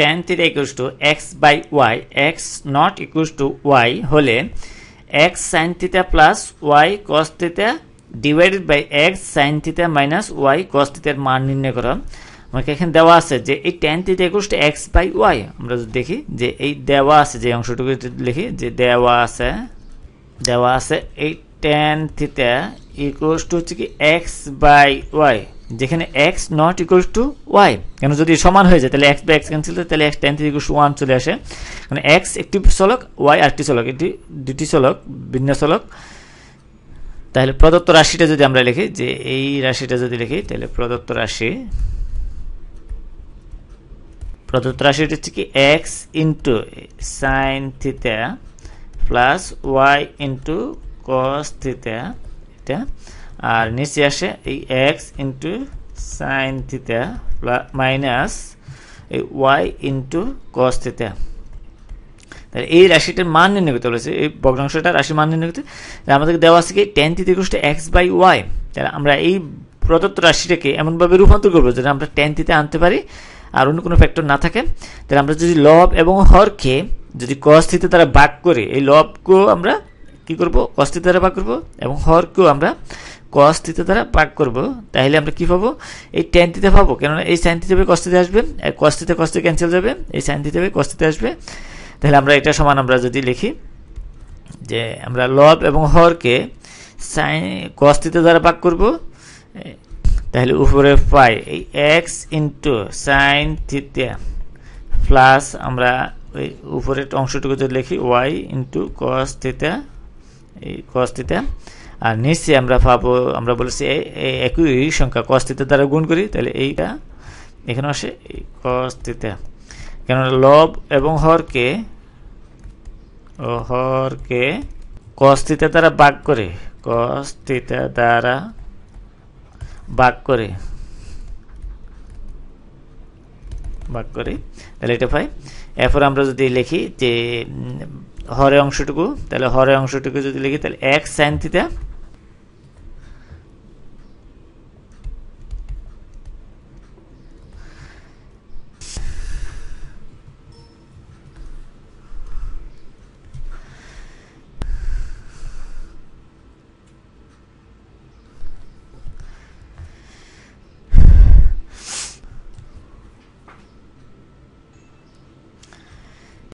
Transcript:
theta equals to to X by Y X not to to Y হলে X theta plus plus Y theta divided divided by X theta minus minus Y theta এর মান নির্ণয় করো আমাকে এখানে দেওয়া আছে যে এই tan theta equals to X by Y আমরা যদি দেখি যে এই দেওয়া আছে যে অংশটুকু লিখি যে দেওয়া আছে দেওয়া আছে এই টেন theta equals টু হচ্ছে কি এক্স বাই ওয়াই যেখানে X not equal to Y কেন যদি সমান হয়ে যায় তাহলে এক্স বা এক্স ক্যান্সেল তাহলে X tan equal to one চলে আসে মানে এক্স একটি চলক ওয়াই আরটি চলক এটি দুটি চলক ভিন্ন চলক তাহলে প্রদত্ত রাশিটা যদি আমরা লিখি যে এই রাশিটা যদি লিখি তাহলে প্রদত্ত রাশি প্রদত্ত রাশিটা হচ্ছে কি X into sine theta plus Y into cos theta এটা আর নিচে আসে এই X into sine theta minus এই ওয়াই ইন্টু কস থিতা তাহলে এই রাশিটার মান নির্ণয় করতে বলেছে এই ভগ্নাংশটা রাশির মান নির্ণয় করতে আমাদেরকে দেওয়া আছে কি টেন থিতা কোষটা এক্স বাই ওয়াই তাহলে আমরা এই প্রদত্ত রাশিটাকে এমনভাবে রূপান্তর করবো যেটা আমরা টেন থিতে আনতে পারি আর অন্য কোনো ফ্যাক্টর না থাকে তাহলে আমরা যদি লব এবং হরকে যদি কস্থিতে তারা ভাগ করে এই লবকেও আমরা কি করবো কস্থিতে তারা ভাগ করবো এবং হরকেও আমরা কস থিতা দ্বারা পাক করব তাহলে আমরা কি পাবো এই টেন থিতা পাবো কেননা এই সাইন থিতা কস থিতা আসবে আর কস থিতা কস ক্যান্সেল যাবে এই সাইন থিতা কস থিতা আসবে তাহলে আমরা এটা সমান আমরা যদি লিখি যে আমরা লব এবং হরকে সাইন কস থিতা দ্বারা পাক করব তাহলে উপরে পাই এই X into sine theta plus আমরা ওই উপরের অংশটুকু যদি লিখি ওয়াই ইন্টু কস থিতা এই কস থিতা আর নিশ্চয় আমরা পাবো আমরা বলেছি একই সংখ্যা কস্তিতে দ্বারা গুণ করি তাহলে এইটা এখানে আসে কস্তিতে কেন কেননা লব এবং হরকে ও হরকে কস দ্বারা বাগ করে কস্তিতে দ্বারা বাগ করে ভাগ করে তাহলে এটা পাই এরপর আমরা যদি লিখি যে হরে অংশটুকু তাহলে হরে অংশটুকু যদি লিখি তাহলে এক সাইন থিতা